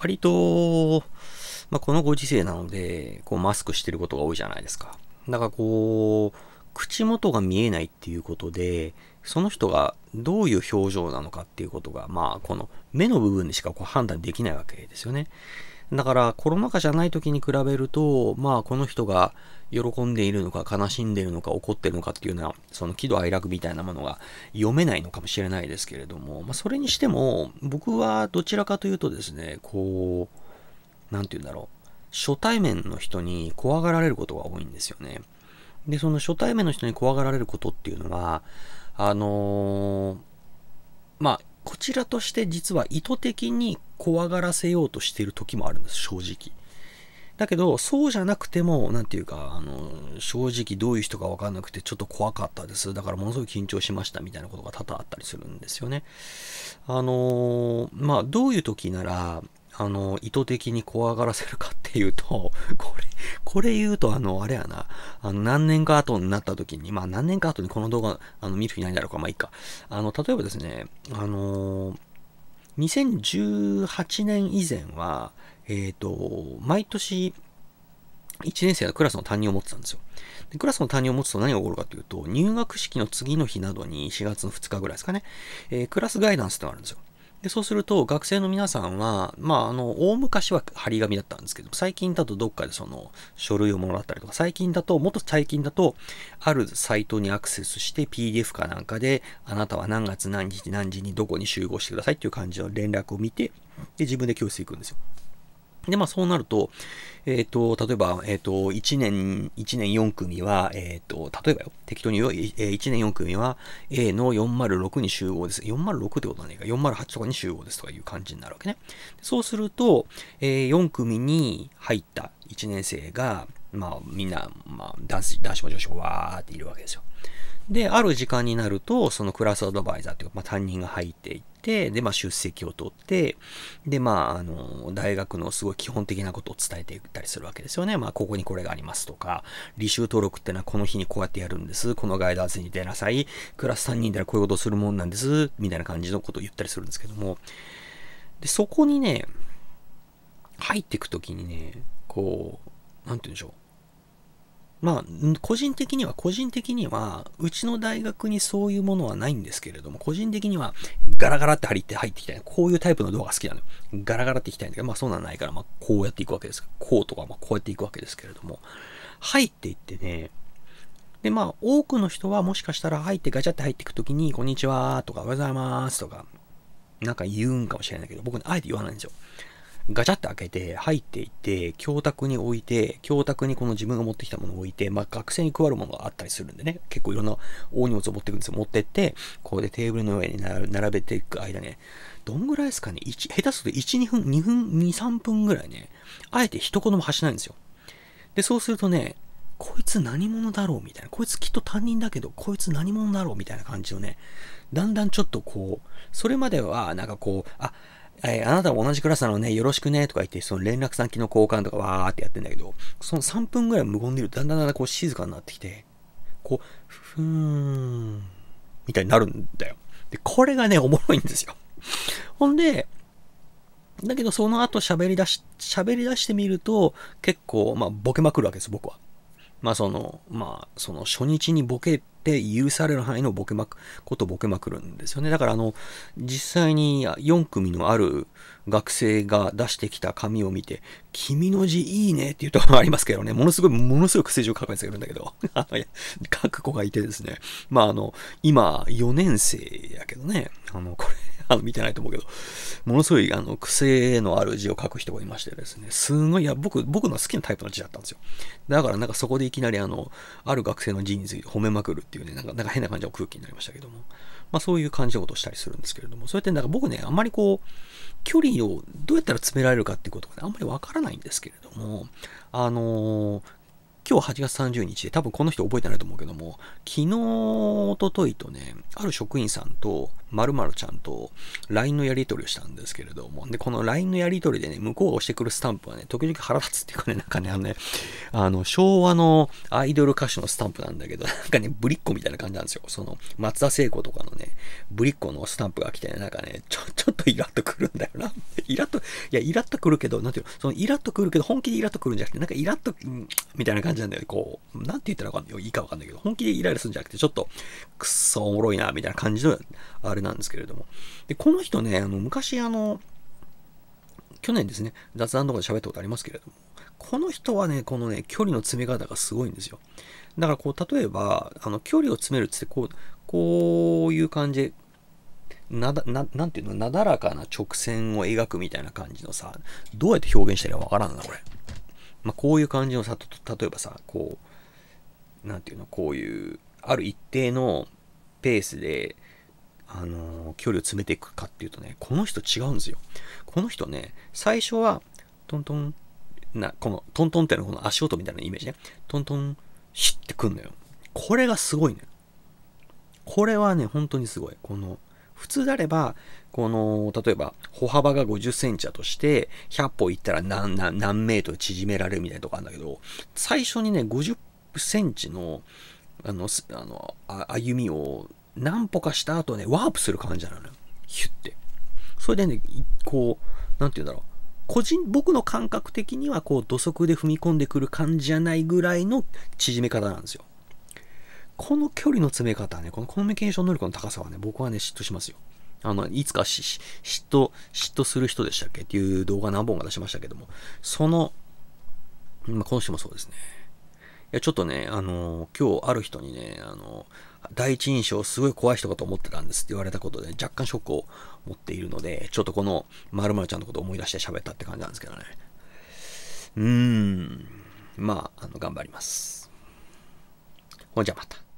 割と、まあ、このご時世なので、こうマスクしてることが多いじゃないですか。だからこう、口元が見えないっていうことで、その人がどういう表情なのかっていうことが、まあ、この目の部分でしかこう判断できないわけですよね。だからコロナ禍じゃない時に比べると、まあこの人が喜んでいるのか悲しんでいるのか怒ってるのかっていうのは、その喜怒哀楽みたいなものが読めないのかもしれないですけれども、まあそれにしても僕はどちらかというとですね、こう、なんて言うんだろう。初対面の人に怖がられることが多いんですよね。で、その初対面の人に怖がられることっていうのは、あのー、まあ、こちらとして実は意図的に怖がらせようとしている時もあるんです、正直。だけど、そうじゃなくても、なんていうか、あの、正直どういう人かわかんなくて、ちょっと怖かったです。だからものすごい緊張しましたみたいなことが多々あったりするんですよね。あのまあ、どういう時なら、あの、意図的に怖がらせるかっていうと、これ、これ言うと、あの、あれやな、あの、何年か後になった時に、まあ、何年か後にこの動画、あの、見る気ないだろうか、まあ、いいか。あの、例えばですね、あの、2018年以前は、えっ、ー、と、毎年、1年生のクラスの担任を持ってたんですよ。でクラスの担任を持つと何が起こるかというと、入学式の次の日などに4月の2日ぐらいですかね、えー、クラスガイダンスってのがあるんですよ。で、そうすると学生の皆さんは、まあ、あの、大昔は張り紙だったんですけど、最近だとどっかでその書類をもらったりとか、最近だと、もっと最近だと、あるサイトにアクセスして PDF かなんかで、あなたは何月何日何時にどこに集合してくださいっていう感じの連絡を見て、で、自分で教室行くんですよ。で、まあそうなると、えっ、ー、と、例えば、えっ、ー、と、1年、1年4組は、えっ、ー、と、例えばよ、適当に言う1年4組は A の406に集合です。406ってことはねえか、408とかに集合ですとかいう感じになるわけね。そうすると、え4組に入った1年生が、まあみんな、まあ男子、男子も女子もわーっているわけですよ。で、ある時間になると、そのクラスアドバイザーというか、まあ、担任が入っていって、で、まあ、出席を取って、で、まあ、あの、大学のすごい基本的なことを伝えていったりするわけですよね。まあ、ここにこれがありますとか、履修登録ってのはこの日にこうやってやるんです。このガイダンスに出なさい。クラス担任でこういうことをするもんなんです。みたいな感じのことを言ったりするんですけども、で、そこにね、入っていくときにね、こう、なんて言うんでしょう。まあ、個人的には、個人的には、うちの大学にそういうものはないんですけれども、個人的には、ガラガラって入って入ってきたい。こういうタイプのドアが好きなのよ。ガラガラっていきたいんだけど、まあそんなのないから、まあこうやっていくわけです。こうとか、まあこうやっていくわけですけれども、入っていってね、で、まあ多くの人はもしかしたら入ってガチャって入っていくときに、こんにちはとか、おはようございますとか、なんか言うんかもしれないけど、僕、あえて言わないんですよ。ガチャって開けて、入っていって、教卓に置いて、教卓にこの自分が持ってきたものを置いて、まあ、学生に配るものがあったりするんでね、結構いろんな大荷物を持っていくんですよ。持ってって、こうでテーブルの上に並べていく間ね、どんぐらいですかね、1下手すると1、2分、2分、2、3分ぐらいね、あえて一言も発しないんですよ。で、そうするとね、こいつ何者だろうみたいな、こいつきっと担任だけど、こいつ何者だろうみたいな感じのね、だんだんちょっとこう、それまではなんかこう、あ、えー、あなたも同じクラスなのね、よろしくね、とか言って、その連絡先の交換とかわーってやってんだけど、その3分ぐらい無言でいると、だんだんだんだんこう静かになってきて、こう、ふーん、みたいになるんだよ。で、これがね、おもろいんですよ。ほんで、だけどその後喋り出し、喋り出してみると、結構、まあ、ボケまくるわけです、僕は。まあ、その、まあ、その初日にボケって許される範囲のボケまく、ことボケまくるんですよね。だからあの、実際に4組のある学生が出してきた紙を見て、君の字いいねっていうところありますけどね、ものすごい、ものすごく癖を書かれてるんだけど、書く子がいてですね、まああの、今4年生やけどね、あの、これあの見てないと思うけど、ものすごいあの癖のある字を書く人がいましてですね、すごい、いや、僕、僕の好きなタイプの字だったんですよ。だからなんかそこでいきなりあの、ある学生の字について褒めまくるっていうね、なんかなんか変な感じの空気になりましたけども、まあそういう感じのことをしたりするんですけれども、そうやってなんか僕ね、あんまりこう、距離をどうやったら詰められるかっていうことがね、あんまりわからないんですけれども、あのー、今日8月30日で、多分この人覚えてないと思うけども、昨日、おとといとね、ある職員さんと、まるちゃんと LINE のやり取りをしたんですけれども、で、この LINE のやり取りでね、向こうが押してくるスタンプはね、時々腹立つっていうかね、なんかね、あのね、あの、昭和のアイドル歌手のスタンプなんだけど、なんかね、ぶりっ子みたいな感じなんですよ。その、松田聖子とかのね、ぶりっ子のスタンプが来てね、なんかね、ちょ、ちょっとイラッとくるんだよな。イラッと、いや、イラッとくるけど、なんていうの、そのイラッとくるけど、本気でイラッとくるんじゃなくて、なんかイラッと、うん、みたいな感じなんだよ。こう、なんて言ったらわかんない。いいかわかんないけど、本気でイライラするんじゃなくて、ちょっと、くっそおもろいな、みたいな感じの、あれなんですけれども。で、この人ね、あの、昔、あの、去年ですね、雑談とかで喋ったことありますけれども、この人はね、このね、距離の詰め方がすごいんですよ。だからこう、例えば、あの、距離を詰めるっつって、こう、こういう感じで、なだ、な、なんていうの、なだらかな直線を描くみたいな感じのさ、どうやって表現したらわからんな、これ。まあ、こういう感じのさ、例えばさ、こう、なんていうの、こういう、ある一定のペースで、あのー、距離を詰めていくかっていうとね、この人違うんですよ。この人ね、最初は、トントン、な、この、トントンってのこの足音みたいなイメージね、トントン、シッてくんのよ。これがすごいの、ね、よ。これはね、本当にすごい。この、普通であれば、この、例えば、歩幅が50センチだとして、100歩行ったら何、何メートル縮められるみたいなとこあるんだけど、最初にね、50センチの、あの、あの歩みを何歩かした後ね、ワープする感じなのよ。ヒュッて。それでね、こう、なんて言うんだろう。個人、僕の感覚的には、こう、土足で踏み込んでくる感じじゃないぐらいの縮め方なんですよ。この距離の詰め方ね、このコミュニケーション能力の高さはね、僕はね、嫉妬しますよ。あの、いつかし、嫉妬、嫉妬する人でしたっけっていう動画何本か出しましたけども、その、まこの人もそうですね。いや、ちょっとね、あの、今日ある人にね、あの、第一印象すごい怖い人かと思ってたんですって言われたことで、若干ショックを持っているので、ちょっとこのまるまるちゃんのことを思い出して喋ったって感じなんですけどね。うーん。まあ、あの、頑張ります。ほんじゃまた。